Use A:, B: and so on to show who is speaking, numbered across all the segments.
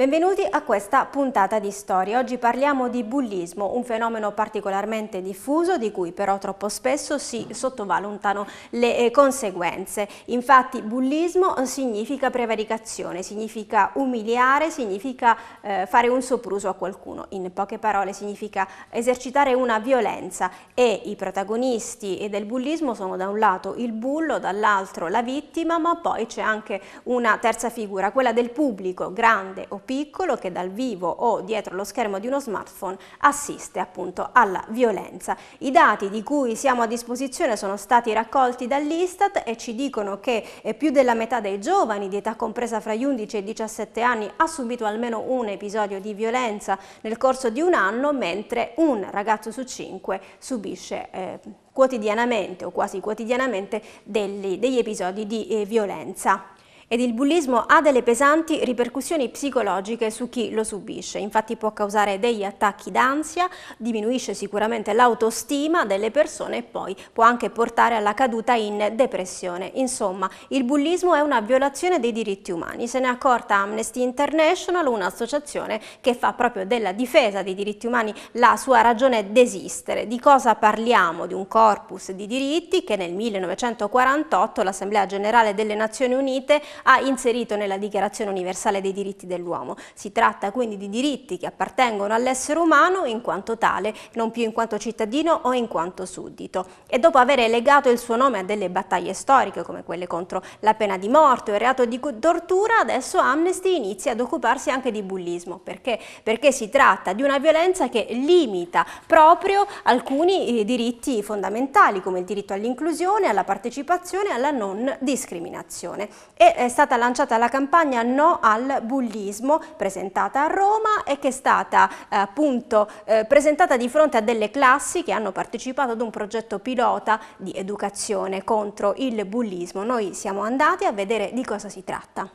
A: Benvenuti a questa puntata di storia. Oggi parliamo di bullismo, un fenomeno particolarmente diffuso di cui però troppo spesso si sottovalutano le eh, conseguenze. Infatti bullismo significa prevaricazione, significa umiliare, significa eh, fare un sopruso a qualcuno. In poche parole significa esercitare una violenza e i protagonisti eh, del bullismo sono da un lato il bullo, dall'altro la vittima, ma poi c'è anche una terza figura, quella del pubblico, grande o piccolo che dal vivo o dietro lo schermo di uno smartphone assiste appunto alla violenza. I dati di cui siamo a disposizione sono stati raccolti dall'Istat e ci dicono che eh, più della metà dei giovani di età compresa fra gli 11 e i 17 anni ha subito almeno un episodio di violenza nel corso di un anno, mentre un ragazzo su cinque subisce eh, quotidianamente o quasi quotidianamente degli, degli episodi di eh, violenza ed il bullismo ha delle pesanti ripercussioni psicologiche su chi lo subisce, infatti può causare degli attacchi d'ansia, diminuisce sicuramente l'autostima delle persone e poi può anche portare alla caduta in depressione. Insomma, il bullismo è una violazione dei diritti umani, se ne è accorta Amnesty International, un'associazione che fa proprio della difesa dei diritti umani la sua ragione d'esistere. Di cosa parliamo? Di un corpus di diritti che nel 1948 l'Assemblea Generale delle Nazioni Unite ha inserito nella Dichiarazione Universale dei Diritti dell'Uomo. Si tratta quindi di diritti che appartengono all'essere umano in quanto tale, non più in quanto cittadino o in quanto suddito. E dopo avere legato il suo nome a delle battaglie storiche come quelle contro la pena di morte o il reato di tortura, adesso Amnesty inizia ad occuparsi anche di bullismo. Perché? Perché si tratta di una violenza che limita proprio alcuni eh, diritti fondamentali come il diritto all'inclusione, alla partecipazione e alla non discriminazione. E eh, stata lanciata la campagna No al bullismo presentata a Roma e che è stata eh, appunto eh, presentata di fronte a delle classi che hanno partecipato ad un progetto pilota di educazione contro il bullismo. Noi siamo andati a vedere di cosa si tratta.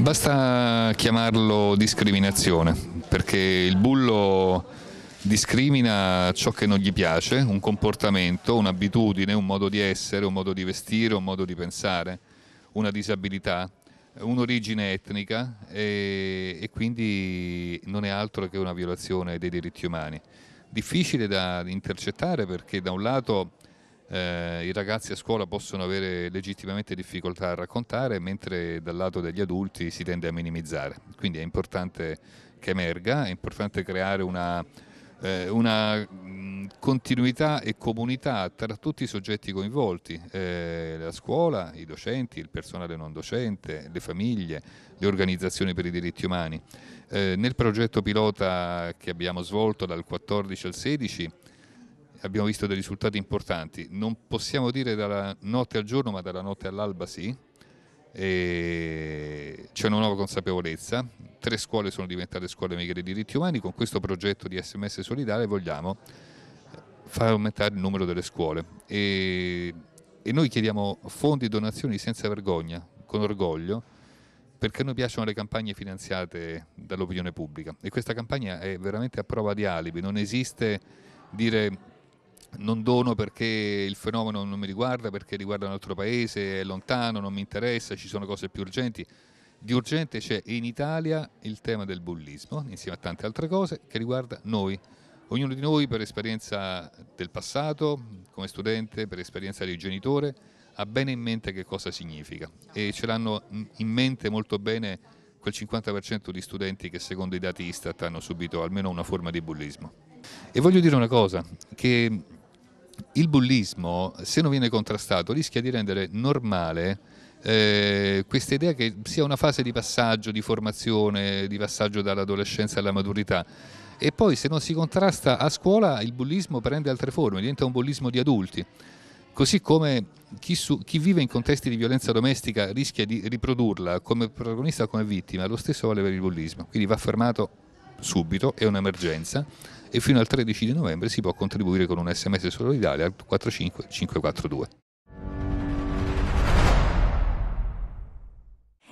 B: Basta chiamarlo discriminazione, perché il bullo discrimina ciò che non gli piace, un comportamento, un'abitudine, un modo di essere, un modo di vestire, un modo di pensare, una disabilità, un'origine etnica e, e quindi non è altro che una violazione dei diritti umani. Difficile da intercettare perché da un lato eh, i ragazzi a scuola possono avere legittimamente difficoltà a raccontare, mentre dal lato degli adulti si tende a minimizzare. Quindi è importante che emerga, è importante creare una, eh, una mm, continuità e comunità tra tutti i soggetti coinvolti, eh, la scuola, i docenti, il personale non docente, le famiglie, le organizzazioni per i diritti umani. Eh, nel progetto pilota che abbiamo svolto dal 14 al 16 abbiamo visto dei risultati importanti, non possiamo dire dalla notte al giorno ma dalla notte all'alba sì, c'è una nuova consapevolezza, tre scuole sono diventate scuole amiche dei diritti umani, con questo progetto di SMS solidale vogliamo far aumentare il numero delle scuole e, e noi chiediamo fondi e donazioni senza vergogna, con orgoglio, perché a noi piacciono le campagne finanziate dall'opinione pubblica e questa campagna è veramente a prova di alibi, non esiste dire non dono perché il fenomeno non mi riguarda, perché riguarda un altro paese, è lontano, non mi interessa, ci sono cose più urgenti. Di urgente c'è in Italia il tema del bullismo, insieme a tante altre cose, che riguarda noi. Ognuno di noi per esperienza del passato, come studente, per esperienza di genitore, ha bene in mente che cosa significa e ce l'hanno in mente molto bene quel 50% di studenti che secondo i dati Istat hanno subito almeno una forma di bullismo. E voglio dire una cosa, che il bullismo, se non viene contrastato, rischia di rendere normale eh, questa idea che sia una fase di passaggio, di formazione, di passaggio dall'adolescenza alla maturità. E poi se non si contrasta a scuola il bullismo prende altre forme, diventa un bullismo di adulti. Così come chi, su, chi vive in contesti di violenza domestica rischia di riprodurla come protagonista o come vittima, lo stesso vale per il bullismo. Quindi va fermato subito, è un'emergenza e fino al 13 di novembre si può contribuire con un sms solidale al 45542.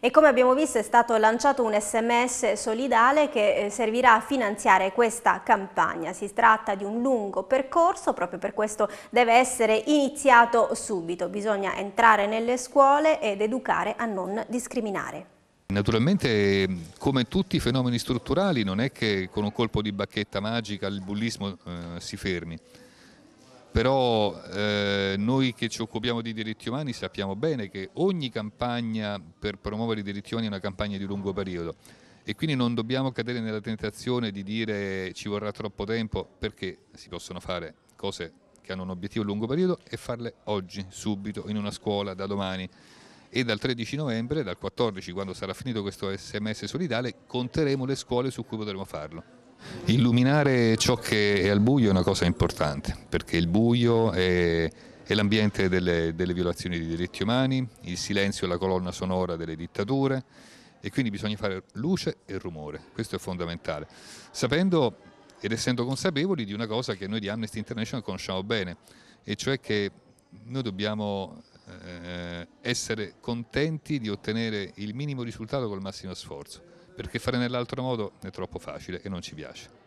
A: E come abbiamo visto è stato lanciato un sms solidale che eh, servirà a finanziare questa campagna. Si tratta di un lungo percorso, proprio per questo deve essere iniziato subito. Bisogna entrare nelle scuole ed educare a non discriminare.
B: Naturalmente come tutti i fenomeni strutturali non è che con un colpo di bacchetta magica il bullismo eh, si fermi, però eh, noi che ci occupiamo di diritti umani sappiamo bene che ogni campagna per promuovere i diritti umani è una campagna di lungo periodo e quindi non dobbiamo cadere nella tentazione di dire ci vorrà troppo tempo perché si possono fare cose che hanno un obiettivo a lungo periodo e farle oggi, subito, in una scuola, da domani e dal 13 novembre, dal 14 quando sarà finito questo sms solidale, conteremo le scuole su cui potremo farlo. Illuminare ciò che è al buio è una cosa importante, perché il buio è, è l'ambiente delle, delle, violazioni dei diritti umani, il silenzio è la colonna sonora delle dittature e quindi bisogna fare luce e rumore, questo è fondamentale, sapendo ed essendo consapevoli di una cosa che noi di Amnesty International conosciamo bene, e cioè che noi dobbiamo eh, essere contenti di ottenere il minimo risultato col massimo sforzo, perché fare nell'altro modo è troppo facile e non ci piace.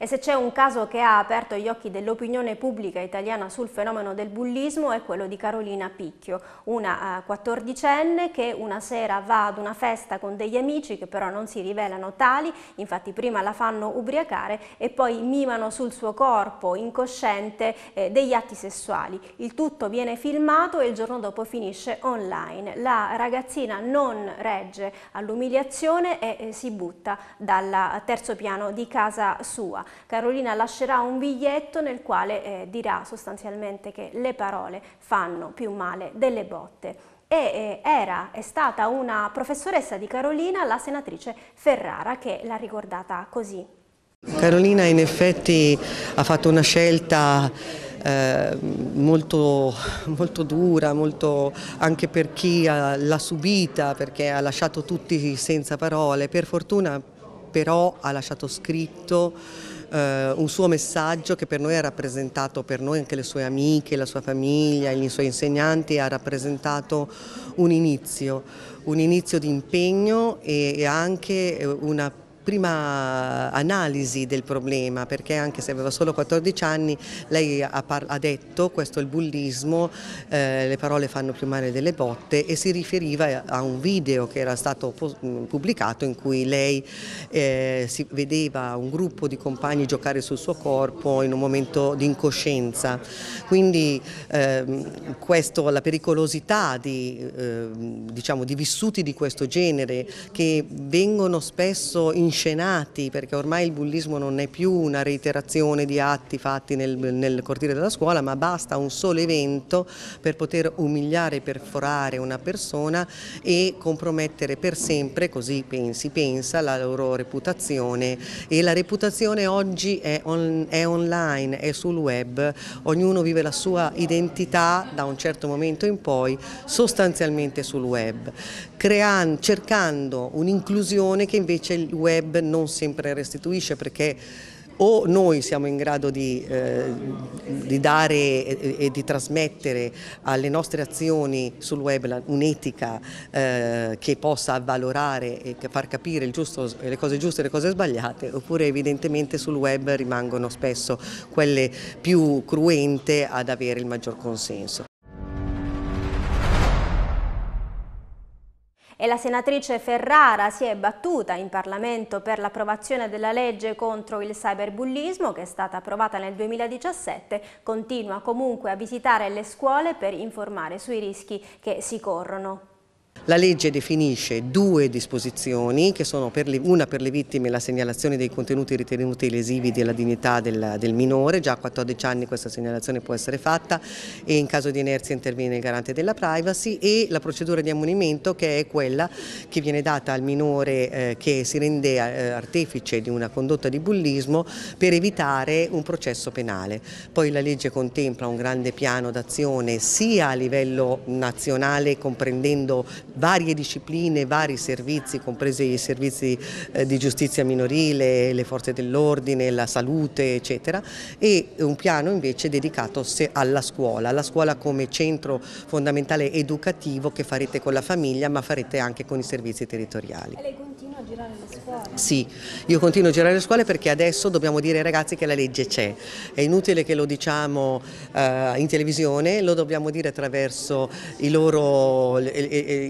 A: E se c'è un caso che ha aperto gli occhi dell'opinione pubblica italiana sul fenomeno del bullismo è quello di Carolina Picchio, una eh, quattordicenne che una sera va ad una festa con degli amici che però non si rivelano tali, infatti prima la fanno ubriacare e poi mimano sul suo corpo incosciente eh, degli atti sessuali. Il tutto viene filmato e il giorno dopo finisce online. La ragazzina non regge all'umiliazione e eh, si butta dal terzo piano di casa sua. Carolina lascerà un biglietto nel quale eh, dirà sostanzialmente che le parole fanno più male delle botte e eh, era, è stata una professoressa di Carolina, la senatrice Ferrara, che l'ha ricordata così.
C: Carolina in effetti ha fatto una scelta eh, molto, molto, dura, molto, anche per chi l'ha subita, perché ha lasciato tutti senza parole. Per fortuna però ha lasciato scritto eh, un suo messaggio che per noi ha rappresentato, per noi anche le sue amiche, la sua famiglia, i suoi insegnanti, ha rappresentato un inizio, un inizio di impegno e, e anche eh, una prima analisi del problema, perché anche se aveva solo 14 anni lei ha, ha detto questo è il bullismo, eh, le parole fanno più male delle botte e si riferiva a un video che era stato pubblicato in cui lei eh, si vedeva un gruppo di compagni giocare sul suo corpo in un momento di incoscienza. Quindi ehm, questo, la pericolosità di, eh, diciamo, di vissuti di questo genere che vengono spesso in inscenati, perché ormai il bullismo non è più una reiterazione di atti fatti nel, nel cortile della scuola, ma basta un solo evento per poter umiliare e perforare una persona e compromettere per sempre, così pensi, pensa, la loro reputazione e la reputazione oggi è, on, è online, è sul web, ognuno vive la sua identità da un certo momento in poi sostanzialmente sul web creando, cercando un'inclusione che invece il web non sempre restituisce perché o noi siamo in grado di, eh, di dare e, e, di trasmettere alle nostre azioni sul web un'etica eh, che possa avvalorare e far capire giusto, le cose giuste e le cose sbagliate, oppure evidentemente sul web rimangono spesso quelle più cruente ad avere il maggior consenso.
A: e la senatrice Ferrara si è battuta in Parlamento per l'approvazione della legge contro il cyberbullismo che è stata approvata nel 2017, continua comunque a visitare le scuole per informare sui rischi che si corrono.
C: La legge definisce due disposizioni, che sono per le, una per le vittime la segnalazione dei contenuti ritenuti lesivi della dignità del, del, minore, già a 14 anni questa segnalazione può essere fatta e in caso di inerzia interviene il garante della privacy e la procedura di ammonimento che è quella che viene data al minore eh, che si rende eh, artefice di una condotta di bullismo per evitare un processo penale. Poi la legge contempla un grande piano d'azione sia a livello nazionale comprendendo varie discipline, vari servizi, compresi i servizi eh, di giustizia minorile, le forze dell'ordine, la salute, eccetera, e un piano invece dedicato alla scuola, la scuola come centro fondamentale educativo che farete con la famiglia, ma farete anche con i servizi territoriali.
D: lei
A: continua a girare le scuole? Sì,
C: io continuo a girare le scuole perché adesso dobbiamo dire ai ragazzi che la legge c'è. È inutile che lo diciamo eh, in televisione, lo dobbiamo dire attraverso i loro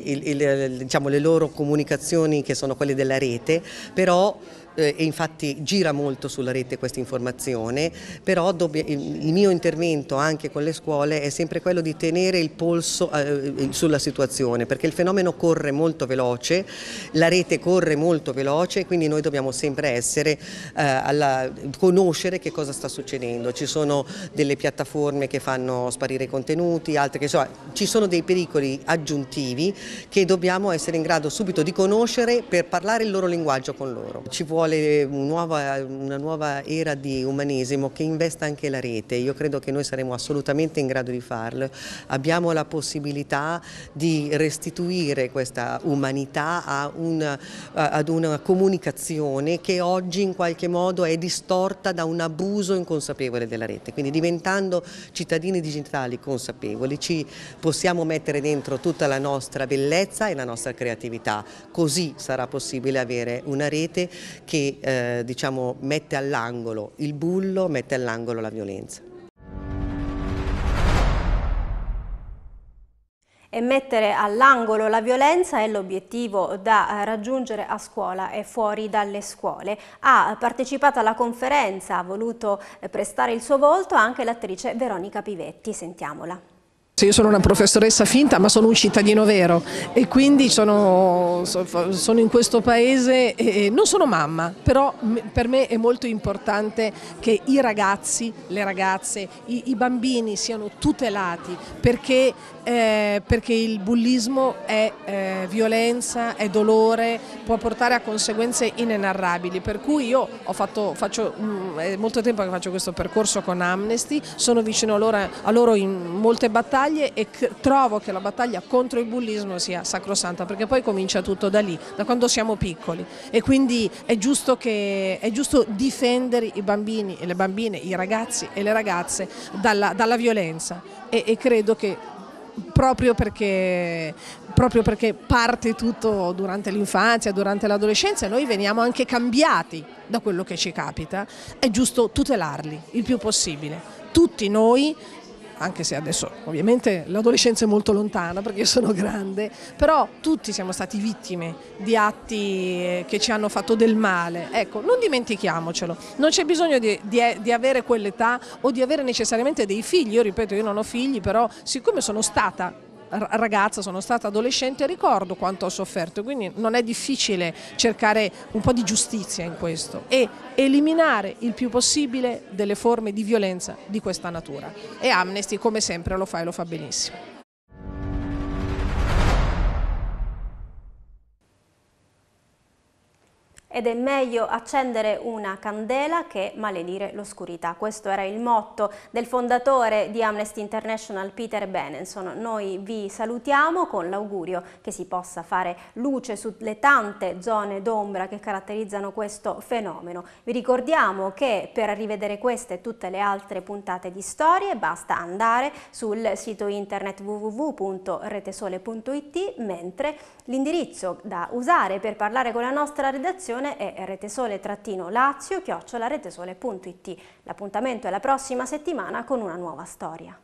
C: il, il, diciamo, le loro comunicazioni che sono quelle della rete, però eh, e infatti gira molto sulla rete questa informazione, però il mio intervento anche con le scuole è sempre quello di tenere il polso eh, sulla situazione, perché il fenomeno corre molto veloce, la rete corre molto veloce, quindi noi dobbiamo sempre essere, eh, alla, conoscere che cosa sta succedendo. Ci sono delle piattaforme che fanno sparire i contenuti, altre che insomma, ci sono dei pericoli aggiuntivi che dobbiamo essere in grado subito di conoscere per parlare il loro linguaggio con loro. Ci vuole vuole un nuova, una nuova era di umanesimo che investa anche la rete. Io credo che noi saremo assolutamente in grado di farlo. Abbiamo la possibilità di restituire questa umanità a una, ad una comunicazione che oggi in qualche modo è distorta da un abuso inconsapevole della rete. Quindi diventando cittadini digitali consapevoli ci possiamo mettere dentro tutta la nostra bellezza e la nostra creatività. Così sarà possibile avere una rete che che eh, diciamo, mette all'angolo il bullo, mette all'angolo la violenza.
A: e mettere all'angolo la violenza è l'obiettivo da eh, raggiungere a scuola e fuori dalle scuole. Ha partecipato alla conferenza, ha voluto eh, prestare il suo volto anche l'attrice Veronica Pivetti, sentiamola.
D: Io sono una professoressa finta ma sono un cittadino vero e quindi sono, sono, in questo paese e non sono mamma, però per me è molto importante che i ragazzi, le ragazze, i, i bambini siano tutelati perché, eh, perché il bullismo è eh, violenza, è dolore, può portare a conseguenze inenarrabili. Per cui io ho fatto, faccio, mm, è molto tempo che faccio questo percorso con Amnesty, sono vicino a loro, a loro in molte battaglie battaglie e trovo che la battaglia contro il bullismo sia sacrosanta perché poi comincia tutto da lì, da quando siamo piccoli e quindi è giusto, che, è giusto difendere i bambini e le bambine, i ragazzi e le ragazze dalla, dalla violenza e, e credo che Proprio perché, proprio perché, parte tutto durante l'infanzia, durante l'adolescenza e noi veniamo anche cambiati da quello che ci capita, è giusto tutelarli il più possibile. Tutti noi anche se adesso ovviamente l'adolescenza è molto lontana perché io sono grande, però tutti siamo stati vittime di atti eh, che ci hanno fatto del male. Ecco, non dimentichiamocelo, non c'è bisogno di, di, di avere quell'età o di avere necessariamente dei figli, io ripeto io non ho figli, però siccome sono stata ragazza, sono stata adolescente e ricordo quanto ho sofferto, quindi non è difficile cercare un po' di giustizia in questo e eliminare il più possibile delle forme di violenza di questa natura. E Amnesty come sempre lo fa e lo fa benissimo.
A: ed è meglio accendere una candela che maledire l'oscurità. Questo era il motto del fondatore di Amnesty International Peter Benenson. Noi vi salutiamo con l'augurio che si possa fare luce sulle tante zone d'ombra che caratterizzano questo fenomeno. Vi ricordiamo che per rivedere queste e tutte le altre puntate di storie basta andare sul sito internet www.retesole.it mentre l'indirizzo da usare per parlare con la nostra redazione informazione è retesole-lazio-retesole.it. L'appuntamento è la prossima settimana con una nuova storia.